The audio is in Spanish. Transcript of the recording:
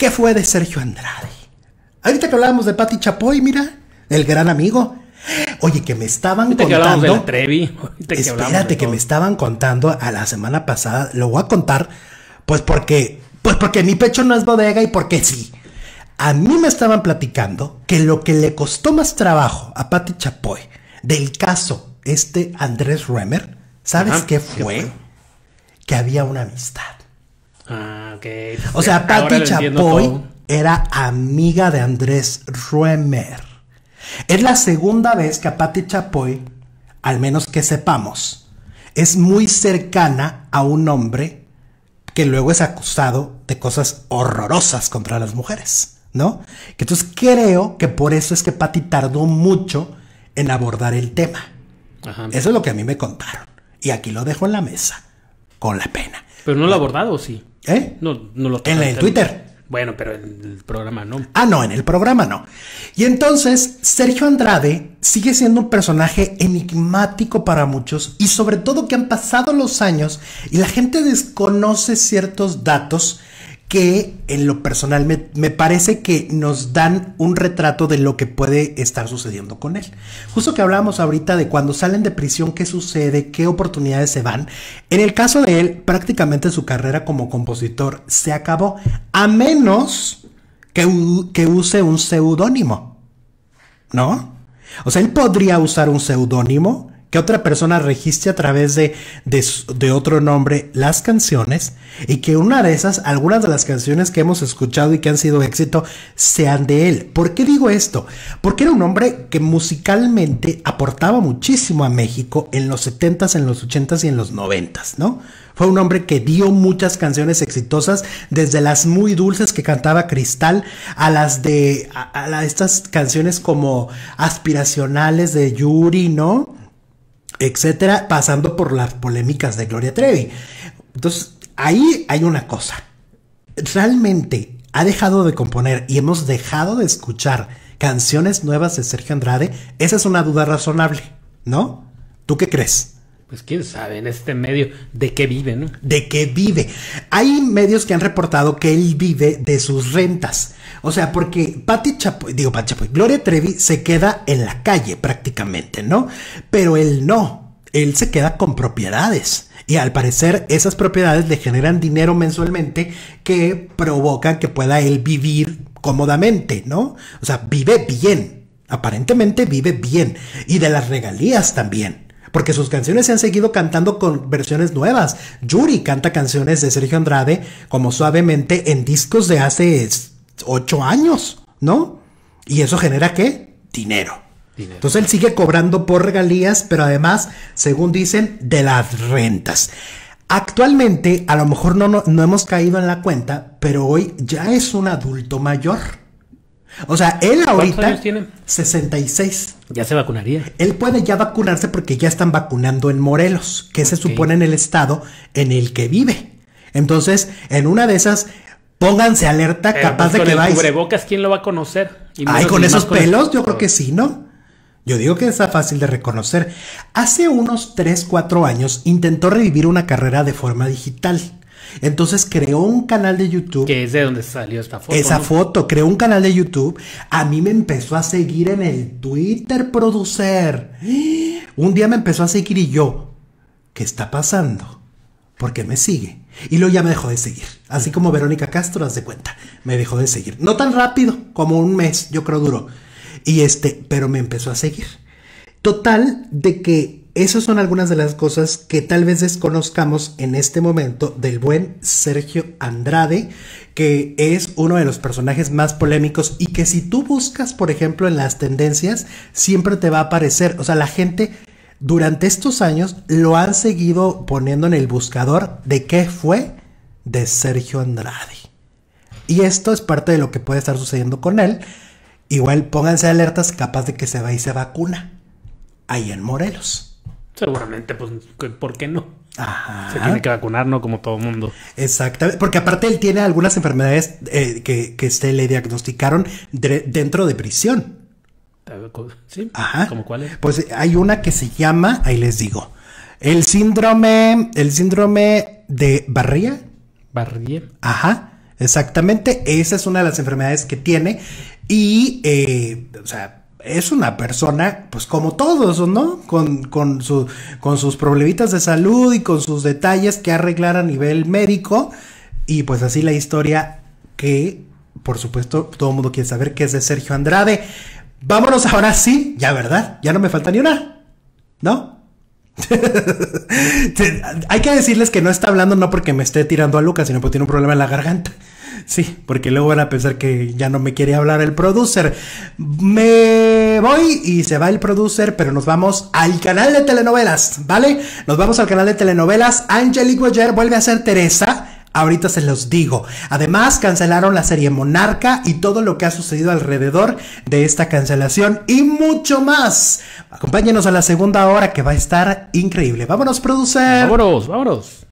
¿Qué fue de Sergio Andrade? Ahorita que hablábamos de Pati Chapoy, mira, el gran amigo. Oye, que me estaban Ahorita contando. Que de Trevi. espérate, que, me estaban contando a la semana pasada. Lo voy a contar, pues porque, pues porque mi pecho no es bodega y porque sí. A mí me estaban platicando que lo que le costó más trabajo a Pati Chapoy del caso este Andrés Remer, ¿sabes qué fue? Que había una amistad. Ah, o sea, Patti Chapoy era amiga de Andrés Ruemer. Es la segunda vez que a Patti Chapoy, al menos que sepamos, es muy cercana a un hombre que luego es acusado de cosas horrorosas contra las mujeres, ¿no? Entonces creo que por eso es que Patti tardó mucho en abordar el tema. Eso es lo que a mí me contaron. Y aquí lo dejo en la mesa, con la pena. Pero no lo ha ah. abordado, sí. ¿Eh? No, no lo En, en Twitter. Bueno, pero en el programa no. Ah, no, en el programa no. Y entonces, Sergio Andrade sigue siendo un personaje enigmático para muchos y sobre todo que han pasado los años y la gente desconoce ciertos datos que en lo personal me, parece que nos dan un retrato de lo que puede estar sucediendo con él. Justo que hablábamos ahorita de cuando salen de prisión, qué sucede, qué oportunidades se van. En el caso de él, prácticamente su carrera como compositor se acabó, a menos que, que use un seudónimo, ¿no? O sea, él podría usar un seudónimo que otra persona registre a través de, de, otro nombre las canciones y que una de esas, algunas de las canciones que hemos escuchado y que han sido éxito, sean de él. ¿Por qué digo esto? Porque era un hombre que musicalmente aportaba muchísimo a México en los 70s, en los 80s y en los 90s, ¿no? Fue un hombre que dio muchas canciones exitosas, desde las muy dulces que cantaba Cristal a las de a estas canciones como aspiracionales de Yuri, ¿no? etcétera, pasando por las polémicas de Gloria Trevi. Entonces, ahí hay una cosa. Realmente ha dejado de componer y hemos dejado de escuchar canciones nuevas de Sergio Andrade. Esa es una duda razonable, ¿no? ¿Tú qué crees? pues quién sabe, en este medio, ¿de qué vive, no? ¿De qué vive? Hay medios que han reportado que él vive de sus rentas. O sea, porque Patti Chapoy, digo Patti Chapoy, Gloria Trevi se queda en la calle prácticamente, ¿no? Pero él no, él se queda con propiedades. Y al parecer esas propiedades le generan dinero mensualmente que provoca que pueda él vivir cómodamente, ¿no? O sea, vive bien. Aparentemente vive bien. Y de las regalías también porque sus canciones se han seguido cantando con versiones nuevas. Yuri canta canciones de Sergio Andrade como suavemente en discos de hace 8 años, ¿no? Y eso genera qué? Dinero. Entonces él sigue cobrando por regalías, pero además, según dicen, de las rentas. Actualmente, a lo mejor no, no hemos caído en la cuenta, pero hoy ya es un adulto mayor o sea, él ahorita. tiene? 66. Ya se vacunaría. Él puede ya vacunarse porque ya están vacunando en Morelos, que se supone en el estado en el que vive. Entonces, en una de esas, pónganse alerta, pues capaz de que vaya por cubrebocas, ¿quién lo va a conocer? Ay, con esos pelos, yo creo que sí, ¿no? Yo digo que está fácil de reconocer. Hace unos 3-4 años intentó revivir una carrera de forma digital entonces creó un canal de YouTube. Que es de donde salió esta foto. Esa foto, creó un canal de YouTube. A mí me empezó a seguir en el Twitter, producer. Un día me empezó a seguir y yo, ¿qué está pasando? ¿Por qué me sigue? Y luego ya me dejó de seguir. Así como Verónica Castro, haz de cuenta. Me dejó de seguir. No tan rápido, como un mes, yo creo duró. Y este, pero me empezó a seguir. Total, de que esas son algunas de las cosas que tal vez desconozcamos en este momento del buen Sergio Andrade, que es uno de los personajes más polémicos y que si tú buscas, por ejemplo, en las tendencias, siempre te va a aparecer. O sea, la gente durante estos años lo han seguido poniendo en el buscador de qué fue de Sergio Andrade. Y esto es parte de lo que puede estar sucediendo con él. Igual pónganse alertas capaz de que se va y se vacuna ahí en Morelos. Seguramente, pues, ¿por qué no? Ajá. Se tiene que vacunar, ¿no? Como todo mundo. Exactamente. Porque aparte él tiene algunas enfermedades eh, que, que, se este, le diagnosticaron dentro de prisión. Eh, sí. Ajá. ¿Cómo cuál es? Pues hay una que se llama, ahí les digo, el síndrome, el síndrome de Barría. Barría. Ajá. Exactamente. Esa es una de las enfermedades que tiene. Y, eh, o sea, es una persona, pues como todos, ¿no? Con, con sus problemitas de salud y con sus detalles que arreglar a nivel médico. Y pues así la historia que, por supuesto, todo el mundo quiere saber que es de Sergio Andrade. Vámonos ahora sí, ya verdad, ya no me falta ni una, ¿no? Hay que decirles que no está hablando no porque me esté tirando a Lucas, sino porque tiene un problema en la garganta. Sí, porque luego van a pensar que ya no me quiere hablar el producer. Me voy y se va el producer, pero nos vamos al canal de telenovelas, ¿vale? Nos vamos al canal de telenovelas. Angelique Boyer vuelve a ser Teresa. Ahorita se los digo. Además, cancelaron la serie Monarca y todo lo que ha sucedido alrededor de esta cancelación y mucho más. Acompáñenos a la segunda hora que va a estar increíble. Vámonos, producer. Vámonos, vámonos.